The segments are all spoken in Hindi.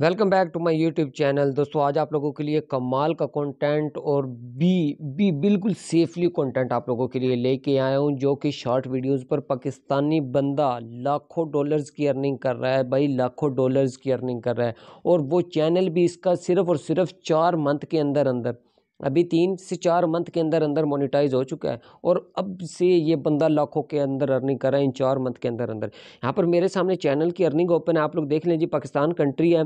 welcome back to my YouTube channel दोस्तों आज आप लोगों के लिए कमाल का कंटेंट और बी बी बिल्कुल सेफली कंटेंट आप लोगों के लिए लेके आया हूँ जो कि शॉर्ट वीडियोस पर पाकिस्तानी बंदा लाखों डॉलर्स की अर्निंग कर रहा है भाई लाखों डॉलर्स की अर्निंग कर रहा है और वो चैनल भी इसका सिर्फ और सिर्फ चार मंथ के अंदर अंदर अभी तीन से चार मंथ के अंदर अंदर मोनिटाइज हो चुका है और अब से ये बंदा लाखों के अंदर अर्निंग कर रहा है इन चार मंथ के अंदर अंदर यहाँ पर मेरे सामने चैनल की अर्निंग ओपन है आप लोग देख लें जी पाकिस्तान कंट्री है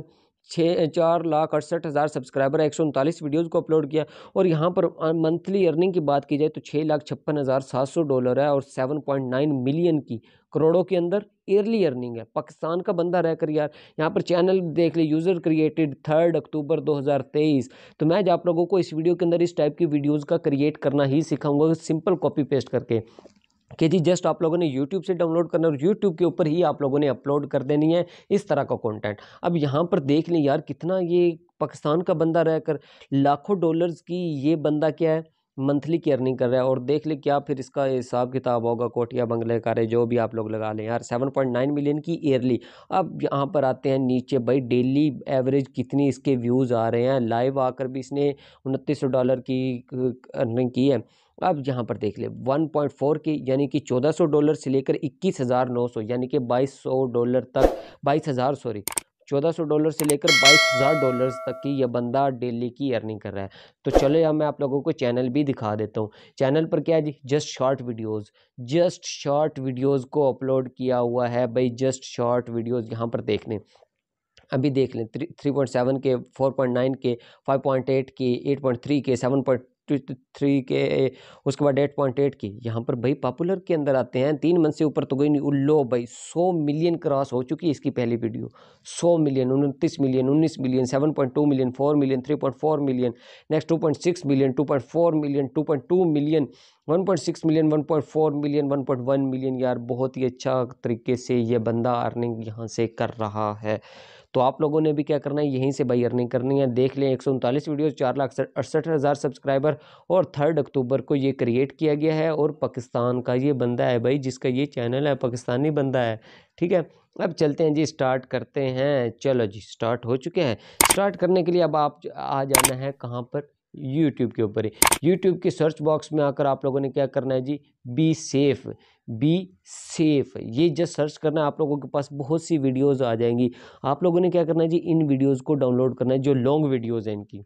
छः चार लाख अड़सठ हज़ार सब्सक्राइबर एक सौ उनतालीस वीडियोज़ को अपलोड किया और यहाँ पर मंथली अर्निंग की बात की जाए तो छः लाख छप्पन हज़ार सात सौ डॉलर है और सेवन पॉइंट नाइन मिलियन की करोड़ों के अंदर ईयरली अर्निंग है पाकिस्तान का बंदा रहकर यार यहाँ पर चैनल देख ले यूज़र क्रिएटेड थर्ड अक्टूबर दो हज़ार तेईस तो मैं आप लोगों को इस वीडियो के अंदर इस टाइप की वीडियोज़ का क्रिएट करना ही सिखाऊंगा सिंपल कॉपी पेस्ट करके कि जी जस्ट आप लोगों ने YouTube से डाउनलोड करना और YouTube के ऊपर ही आप लोगों ने अपलोड कर देनी है इस तरह का कंटेंट अब यहाँ पर देख लें यार कितना ये पाकिस्तान का बंदा रहकर लाखों डॉलर्स की ये बंदा क्या है मंथली की अर्निंग कर रहा है और देख ले क्या फिर इसका हिसाब किताब होगा कोटिया बंगले कारे जो भी आप लोग लगा लें यार सेवन पॉइंट नाइन मिलियन की ईयरली अब यहाँ पर आते हैं नीचे भाई डेली एवरेज कितनी इसके व्यूज़ आ रहे हैं लाइव आकर भी इसने उनतीस डॉलर की अर्निंग की है अब यहाँ पर देख ले 1.4 के यानी कि 1400 डॉलर से लेकर 21,900 यानी कि 2200 डॉलर तक 22,000 सॉरी 1400 डॉलर से लेकर 22000 डॉलर्स तक की यह बंदा डेली की अर्निंग कर रहा है तो चलो यार मैं आप लोगों को चैनल भी दिखा देता हूँ चैनल पर क्या है जी just short videos just short videos को अपलोड किया हुआ है भाई जस्ट शॉर्ट वीडियोज़ यहाँ पर देखने अभी देख लें थ्री पॉइंट सेवन के फोर पॉइंट नाइन के फाइव पॉइंट एट के एट पॉइंट थ्री के सेवन पॉइंट थ्री के उसके बाद एट पॉइंट एट की यहाँ पर भाई पॉपुलर के अंदर आते हैं तीन मंथ से ऊपर तो गई नहीं उल्लो भाई सौ मिलियन क्रॉस हो चुकी है इसकी पहली वीडियो सौ मिलियन उनतीस मिलियन उन्नीस million seven point two million four million three point four million next two point six million two point four million two point two million one point six million one point four million one point one million यार बहुत ही अच्छा तरीके से ये बंदा अर्निंग यहाँ से कर रहा है तो आप लोगों ने भी क्या करना है यहीं से बाई अर्निंग करनी है देख लें एक वीडियो चार लाख अड़सठ हज़ार सब्सक्राइबर और थर्ड अक्टूबर को ये क्रिएट किया गया है और पाकिस्तान का ये बंदा है भाई जिसका ये चैनल है पाकिस्तानी बंदा है ठीक है अब चलते हैं जी स्टार्ट करते हैं चलो जी स्टार्ट हो चुके हैं स्टार्ट करने के लिए अब आप आ जाना है कहाँ पर यूट्यूब के ऊपर ही यूट्यूब के सर्च बॉक्स में आकर आप लोगों ने क्या करना है जी बी सेफ बी सेफ ये जस्ट सर्च करना है आप लोगों के पास बहुत सी वीडियोज़ आ जाएंगी आप लोगों ने क्या करना है जी इन वीडियोज़ को डाउनलोड करना है जो लॉन्ग वीडियोज़ हैं इनकी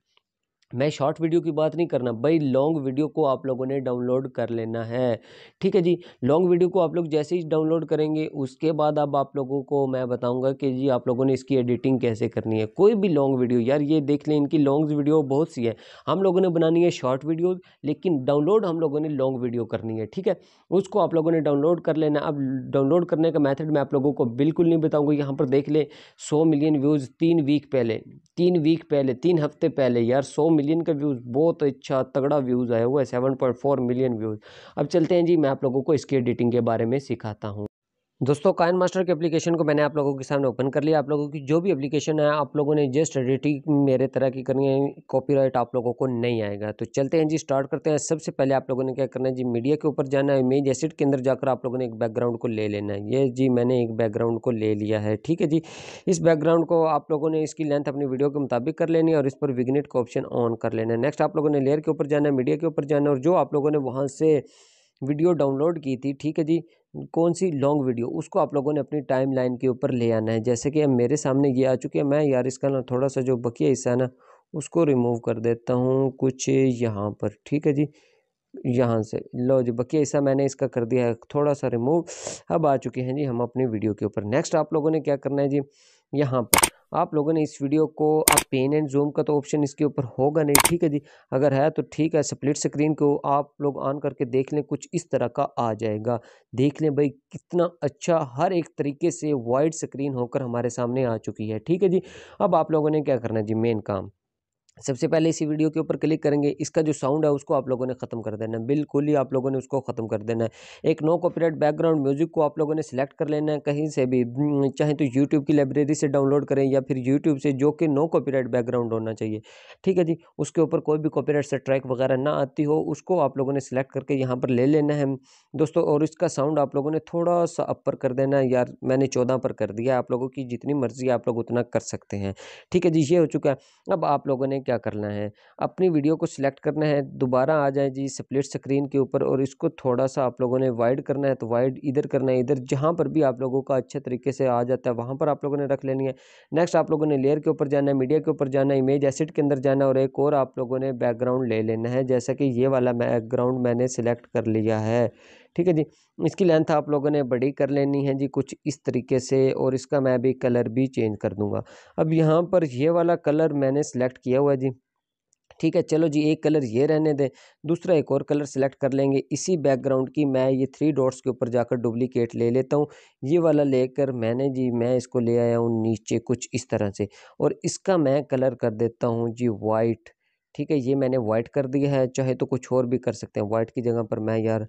मैं शॉर्ट वीडियो की बात नहीं करना भाई लॉन्ग वीडियो को आप लोगों ने डाउनलोड कर लेना है ठीक है जी लॉन्ग वीडियो को आप लोग जैसे ही डाउनलोड करेंगे उसके बाद अब आप लोगों को मैं बताऊंगा कि जी आप लोगों ने इसकी एडिटिंग कैसे करनी है कोई भी लॉन्ग वीडियो यार ये देख लें इनकी लॉन्ग वीडियो बहुत सी है हम लोगों ने बनानी है शॉर्ट वीडियो लेकिन डाउनलोड हम लोगों ने लॉन्ग वीडियो करनी है ठीक है उसको आप लोगों ने डाउनलोड कर लेना अब डाउनलोड करने का मैथड मैं आप लोगों को बिल्कुल नहीं बताऊँगा यहाँ पर देख लें सौ मिलियन व्यूज़ तीन वीक पहले तीन वीक पहले तीन हफ्ते पहले यार सौ मिलियन का व्यूज़ बहुत अच्छा तगड़ा व्यूज़ आया हुआ है seven point four million views अब चलते हैं जी मैं आप लोगों को इसकी एडिटिंग के बारे में सिखाता हूँ दोस्तों कायन मास्टर के एप्लीकेशन को मैंने आप लोगों के सामने ओपन कर लिया आप लोगों की जो भी एप्लीकेशन है आप लोगों ने जस्ट एडिटिंग मेरे तरह की करनी है कॉपीराइट आप लोगों को नहीं आएगा तो चलते हैं जी स्टार्ट करते हैं सबसे पहले आप लोगों ने क्या करना है जी मीडिया के ऊपर जाना है इमेज एसिड के अंदर जाकर आप लोगों ने एक बैकग्राउंड को ले लेना है ये जी मैंने एक बैकग्राउंड को ले लिया है ठीक है जी इस बैकग्राउंड को आप लोगों ने इसकी लेंथ अपनी वीडियो के मुताबिक कर लेनी है और इस पर विगनेट का ऑप्शन ऑन कर लेना है नेक्स्ट आप लोगों ने लेयर के ऊपर जाना है मीडिया के ऊपर जाना है और जो आप लोगों ने वहाँ से वीडियो डाउनलोड की थी ठीक है जी कौन सी लॉन्ग वीडियो उसको आप लोगों ने अपनी टाइम लाइन के ऊपर ले आना है जैसे कि अब मेरे सामने ये आ चुके हैं मैं यार इसका ना थोड़ा सा जो बकिया हिस्सा है ना उसको रिमूव कर देता हूँ कुछ यहाँ पर ठीक है जी यहाँ से लो जी बकिया हिस्सा मैंने इसका कर दिया है थोड़ा सा रिमूव अब आ चुके हैं जी हम अपनी वीडियो के ऊपर नेक्स्ट आप लोगों ने क्या करना है जी यहाँ पर आप लोगों ने इस वीडियो को आप पेन एंड जूम का तो ऑप्शन इसके ऊपर होगा नहीं ठीक है जी अगर है तो ठीक है स्प्लिट स्क्रीन को आप लोग ऑन करके देख लें कुछ इस तरह का आ जाएगा देख लें भाई कितना अच्छा हर एक तरीके से वाइड स्क्रीन होकर हमारे सामने आ चुकी है ठीक है जी अब आप लोगों ने क्या करना है जी मेन काम सबसे पहले इसी वीडियो के ऊपर क्लिक करेंगे इसका जो साउंड है उसको आप लोगों ने ख़त्म कर देना है बिल्कुल ही आप लोगों ने उसको ख़त्म कर देना है एक नो कॉपीराइट बैकग्राउंड म्यूजिक को आप लोगों ने सिलेक्ट कर लेना है कहीं से भी हम्म, चाहे तो यूट्यूब की लाइब्रेरी से डाउनलोड करें या फिर यूट्यूब से जो कि नो कॉपीराइट बैकग्राउंड होना चाहिए ठीक है जी उसके ऊपर कोई भी कॉपीराइट से ट्रैक वगैरह ना आती हो उसको आप लोगों ने सिलेक्ट करके यहाँ पर ले लेना है दोस्तों और इसका साउंड आप लोगों ने थोड़ा सा अप पर कर देना है यार मैंने चौदह पर कर दिया आप लोगों की जितनी मर्जी आप लोग उतना कर सकते हैं ठीक है जी ये हो चुका है अब आप लोगों ने क्या करना है अपनी वीडियो को सिलेक्ट करना है दोबारा आ जाए जी स्प्लिट स्क्रीन के ऊपर और इसको थोड़ा सा आप लोगों ने वाइड करना है तो वाइड इधर करना है इधर जहाँ पर भी आप लोगों का अच्छे तरीके से आ जाता है वहाँ पर आप लोगों ने रख लेनी है नेक्स्ट आप लोगों ने लेयर के ऊपर जाना है मीडिया के ऊपर जाना है इमेज एसिड के अंदर जाना है और एक और आप लोगों ने बैकग्राउंड ले लेना है जैसा कि ये वाला बैकग्राउंड मैंने सिलेक्ट कर लिया है ठीक है जी इसकी लेंथ आप लोगों ने बड़ी कर लेनी है जी कुछ इस तरीके से और इसका मैं भी कलर भी चेंज कर दूंगा अब यहाँ पर ये वाला कलर मैंने सेलेक्ट किया हुआ है जी ठीक है चलो जी एक कलर ये रहने दें दूसरा एक और कलर सेलेक्ट कर लेंगे इसी बैकग्राउंड की मैं ये थ्री डॉट्स के ऊपर जाकर डुप्लीकेट ले लेता हूँ ये वाला लेकर मैंने जी मैं इसको ले आया हूँ नीचे कुछ इस तरह से और इसका मैं कलर कर देता हूँ जी वाइट ठीक है ये मैंने वाइट कर दिया है चाहे तो कुछ और भी कर सकते हैं वाइट की जगह पर मैं यार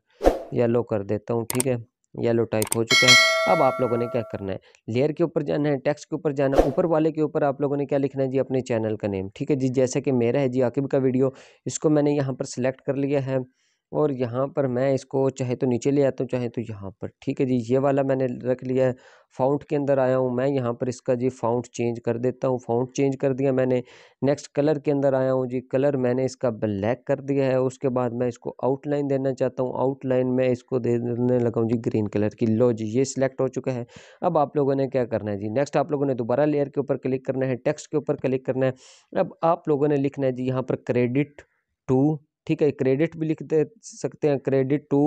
येलो कर देता हूँ ठीक है येलो टाइप हो चुका है अब आप लोगों ने क्या करना है लेयर के ऊपर जाना है टेक्स्ट के ऊपर जाना है ऊपर वाले के ऊपर आप लोगों ने क्या लिखना है जी अपने चैनल का नेम ठीक है जी जैसे कि मेरा है जी आकिब का वीडियो इसको मैंने यहाँ पर सिलेक्ट कर लिया है और यहाँ पर मैं इसको चाहे तो नीचे ले आता हूँ चाहे तो यहाँ पर ठीक है जी ये वाला मैंने रख लिया है फ़ाउंट के अंदर आया हूँ मैं यहाँ पर इसका जी फ़ाउंट चेंज कर देता हूँ फ़ाउंट चेंज कर दिया मैंने नेक्स्ट कलर के अंदर आया हूँ जी कलर मैंने इसका ब्लैक कर दिया है उसके बाद मैं इसको आउटलाइन देना चाहता हूँ आउटलाइन मैं इसको देने लगा हूँ जी ग्रीन कलर की लो जी ये सिलेक्ट हो चुका है अब आप लोगों ने क्या करना है जी नेक्स्ट आप लोगों ने दोबारा लेयर के ऊपर क्लिक करना है टेक्स्ट के ऊपर क्लिक करना है अब आप लोगों ने लिखना है जी यहाँ पर क्रेडिट टू ठीक है क्रेडिट भी लिख दे सकते हैं क्रेडिट टू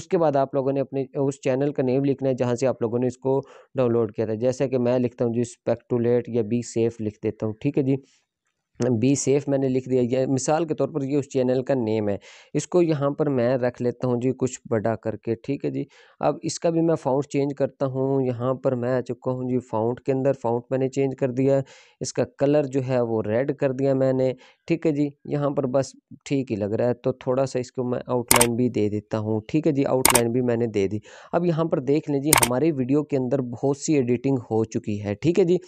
उसके बाद आप लोगों ने अपने उस चैनल का नेम लिखना है जहाँ से आप लोगों ने इसको डाउनलोड किया था जैसे कि मैं लिखता हूँ जी स्पेक्टूलेट या बी सेफ लिख देता हूँ ठीक है जी बी सेफ मैंने लिख दिया ये मिसाल के तौर पर ये उस चैनल का नेम है इसको यहाँ पर मैं रख लेता हूँ जी कुछ बड़ा करके ठीक है जी अब इसका भी मैं फ़ाउंट चेंज करता हूँ यहाँ पर मैं आ चुका हूँ जी फ़ाउंट के अंदर फ़ाउंट मैंने चेंज कर दिया इसका कलर जो है वो रेड कर दिया मैंने ठीक है जी यहाँ पर बस ठीक ही लग रहा है तो थोड़ा सा इसको मैं आउटलाइन भी दे देता हूँ ठीक है जी आउटलाइन भी मैंने दे दी अब यहाँ पर देख लें जी हमारी वीडियो के अंदर बहुत सी एडिटिंग हो चुकी है ठीक है जी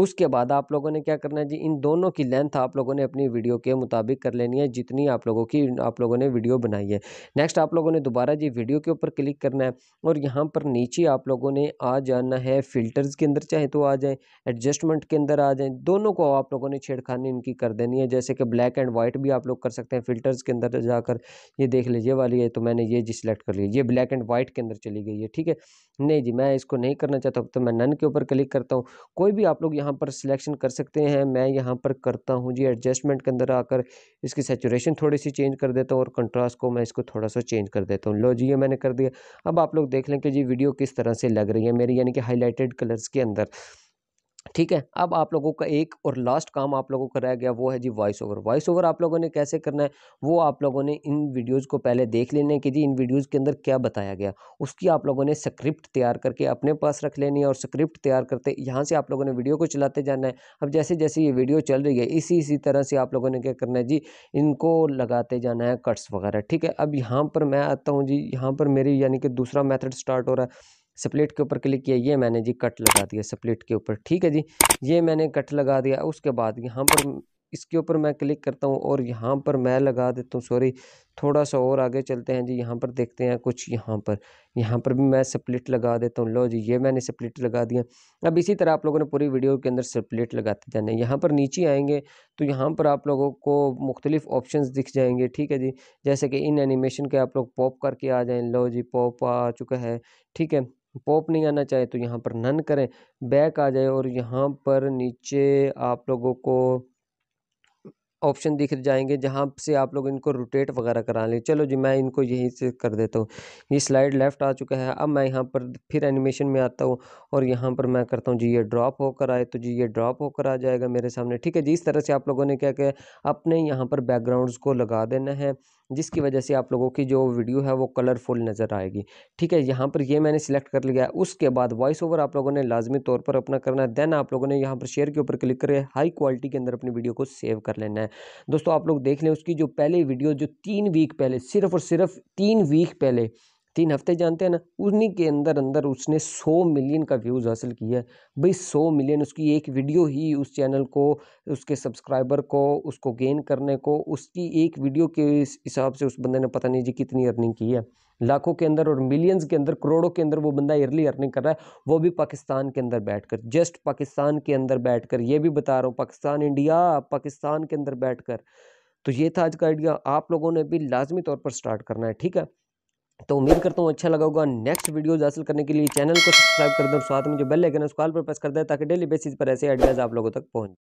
उसके बाद आप लोगों ने क्या करना है जी इन दोनों की लेंथ आप लोगों ने अपनी वीडियो के मुताबिक कर लेनी है जितनी आप लोगों की आप लोगों ने वीडियो बनाई है नेक्स्ट आप लोगों ने दोबारा जी वीडियो के ऊपर क्लिक करना है और यहाँ पर नीचे आप लोगों ने आ जाना है फ़िल्टर्स के अंदर चाहे तो आ जाए एडजस्टमेंट के अंदर आ जाए दोनों को आप लोगों ने छेड़खानी इनकी कर देनी है जैसे कि ब्लैक एंड वाइट भी आप लोग कर सकते हैं फ़िल्टर्स के अंदर जाकर ये देख लीजिए वाली है तो मैंने ये जी सिलेक्ट कर लिया ये ब्लैक एंड वाइट के अंदर चली गई है ठीक है नहीं जी मैं इसको नहीं करना चाहता तो मैं नन के ऊपर क्लिक करता हूँ कोई भी आप लोग यहाँ पर सिलेक्शन कर सकते हैं मैं यहाँ पर करता हूँ जी एडजस्टमेंट के अंदर आकर इसकी सेचुरेशन थोड़ी सी चेंज कर देता हूँ और कंट्रास्ट को मैं इसको थोड़ा सा चेंज कर देता हूँ लो जी ये मैंने कर दिया अब आप लोग देख लें कि जी वीडियो किस तरह से लग रही है मेरी यानी कि हाईलाइटेड कलर्स के अंदर ठीक है अब आप लोगों का एक और लास्ट काम आप लोगों का रह गया वो है जी वॉइस ओवर वॉइस ओवर आप लोगों ने कैसे करना है वो आप लोगों ने इन वीडियोस को पहले देख लेने कि जी इन वीडियोस के अंदर क्या बताया गया उसकी आप लोगों ने स्क्रिप्ट तैयार करके अपने पास रख लेनी है और स्क्रिप्ट तैयार करते यहाँ से आप लोगों ने वीडियो को चलाते जाना है अब जैसे जैसे ये वीडियो चल रही है इसी इसी तरह से आप लोगों ने क्या करना है जी इनको लगाते जाना है कट्स वगैरह ठीक है अब यहाँ पर मैं आता हूँ जी यहाँ पर मेरी यानी कि दूसरा मैथड स्टार्ट हो रहा है स्प्लिट के ऊपर क्लिक किया ये मैंने जी कट लगा दिया स्प्लिट के ऊपर ठीक है जी ये मैंने कट लगा दिया उसके बाद यहाँ पर इसके ऊपर मैं क्लिक करता हूँ और यहाँ पर मैं लगा देता हूँ सॉरी थोड़ा सा और आगे चलते हैं जी यहाँ पर देखते हैं कुछ यहाँ पर यहाँ पर भी मैं स्प्लिट लगा देता हूँ लो जी ये मैंने स्प्लिट लगा दिया अब इसी तरह आप लोगों ने पूरी वीडियो के अंदर स्प्लिट लगाते जाना यहाँ पर नीचे आएंगे तो यहाँ पर आप लोगों को मुख्तलिफ ऑप्शन दिख जाएंगे ठीक है जी जैसे कि इन एनिमेशन के आप लोग पॉप करके आ जाएँ लो जी पॉप आ चुका है ठीक है पॉप नहीं आना चाहे तो यहाँ पर नन करें बैक आ जाए और यहाँ पर नीचे आप लोगों को ऑप्शन दिख जाएंगे जहाँ से आप लोग इनको रोटेट वगैरह करा लें चलो जी मैं इनको यहीं से कर देता हूँ ये स्लाइड लेफ़्ट आ चुका है अब मैं यहाँ पर फिर एनिमेशन में आता हूँ और यहाँ पर मैं करता हूँ जी ये ड्रॉप होकर आए तो जी ये ड्रॉप होकर आ जाएगा मेरे सामने ठीक है जी इस तरह से आप लोगों ने क्या किया अपने यहाँ पर बैकग्राउंडस को लगा देना है जिसकी वजह से आप लोगों की जो वीडियो है वो कलरफुल नज़र आएगी ठीक है यहाँ पर ये मैंने सिलेक्ट कर लिया है उसके बाद वॉइस ओवर आप लोगों ने लाजमी तौर पर अपना करना है देन आप लोगों ने यहाँ पर शेयर के ऊपर क्लिक करें हाई क्वालिटी के अंदर अपनी वीडियो को सेव कर लेना है दोस्तों आप लोग देख लें उसकी जो पहले वीडियो जो तीन वीक पहले सिर्फ और सिर्फ तीन वीक पहले तीन हफ्ते जानते हैं ना उन्हीं के अंदर अंदर उसने सौ मिलियन का व्यूज़ हासिल किया है भाई सौ मिलियन उसकी एक वीडियो ही उस चैनल को उसके सब्सक्राइबर को उसको गेन करने को उसकी एक वीडियो के हिसाब से उस बंदे ने पता नहीं जी कितनी अर्निंग की है लाखों के अंदर और मिलियंस के अंदर करोड़ों के अंदर वो बंदा ईयरली अर्निंग कर रहा है वो भी पाकिस्तान के अंदर बैठकर जस्ट पाकिस्तान के अंदर बैठकर ये भी बता रहा हूँ पाकिस्तान इंडिया पाकिस्तान के अंदर बैठकर तो ये था आज का आइडिया आप लोगों ने भी लाजमी तौर पर स्टार्ट करना है ठीक है तो उम्मीद करता हूँ अच्छा लगा होगा नेक्स्ट वीडियोज हासिल करने के लिए चैनल को सब्सक्राइब कर दो साथ में जो बेल आइकन उसको उस कॉल पर प्रेस कर दे ताकि डेली बेसिस पर ऐसे आइडियाज़ आप लोगों तक पहुंचे